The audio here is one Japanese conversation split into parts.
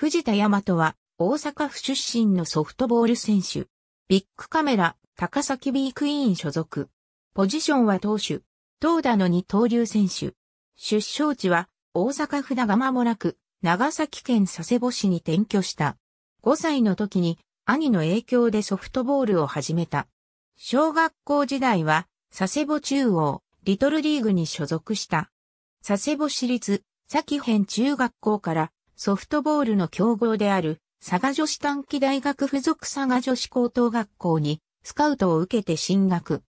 藤田大和は、大阪府出身のソフトボール選手。ビッグカメラ、高崎ビークイーン所属。ポジションは投手。投打の二刀流選手。出生地は、大阪府長間もなく、長崎県佐世保市に転居した。5歳の時に、兄の影響でソフトボールを始めた。小学校時代は、佐世保中央、リトルリーグに所属した。佐世保市立、佐紀編中学校からソフトボールの強豪である佐賀女子短期大学附属佐賀女子高等学校にスカウトを受けて進学。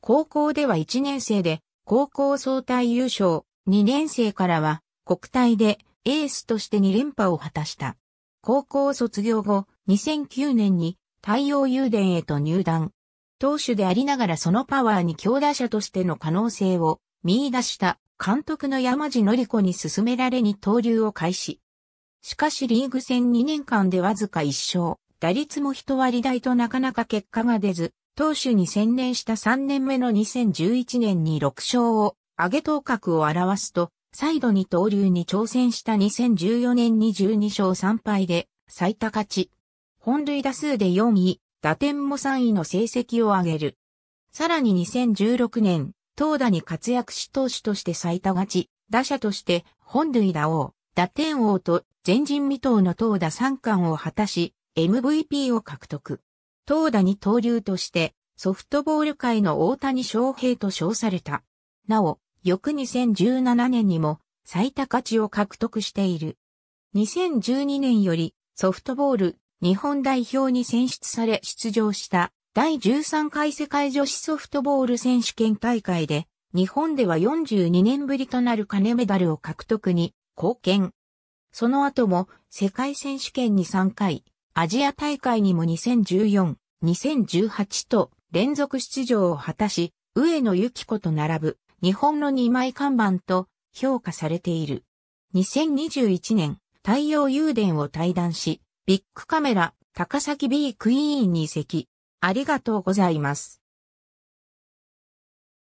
高校では1年生で高校総体優勝、2年生からは国体でエースとして2連覇を果たした。高校卒業後、2009年に太陽油電へと入団。投手でありながらそのパワーに強打者としての可能性を見出した監督の山地のり子に勧められに投流を開始。しかしリーグ戦2年間でわずか1勝、打率も一割台となかなか結果が出ず、投手に専念した3年目の2011年に6勝を上げ頭角を表すと、再度に投流に挑戦した2014年に12勝3敗で最多勝ち。本塁打数で4位、打点も3位の成績を上げる。さらに2016年、投打に活躍し投手として最多勝ち、打者として本塁打王、打点王と前人未到の投打三冠を果たし、MVP を獲得。投打二刀流として、ソフトボール界の大谷翔平と称された。なお、翌2017年にも最高値を獲得している。2012年よりソフトボール日本代表に選出され出場した第13回世界女子ソフトボール選手権大会で日本では42年ぶりとなる金メダルを獲得に貢献。その後も世界選手権に3回、アジア大会にも2014、2018と連続出場を果たし、上野由紀子と並ぶ日本の2枚看板と評価されている。2021年、太陽油田を退団し、ビッグカメラ、高崎 B クイーンに移籍。ありがとうございます。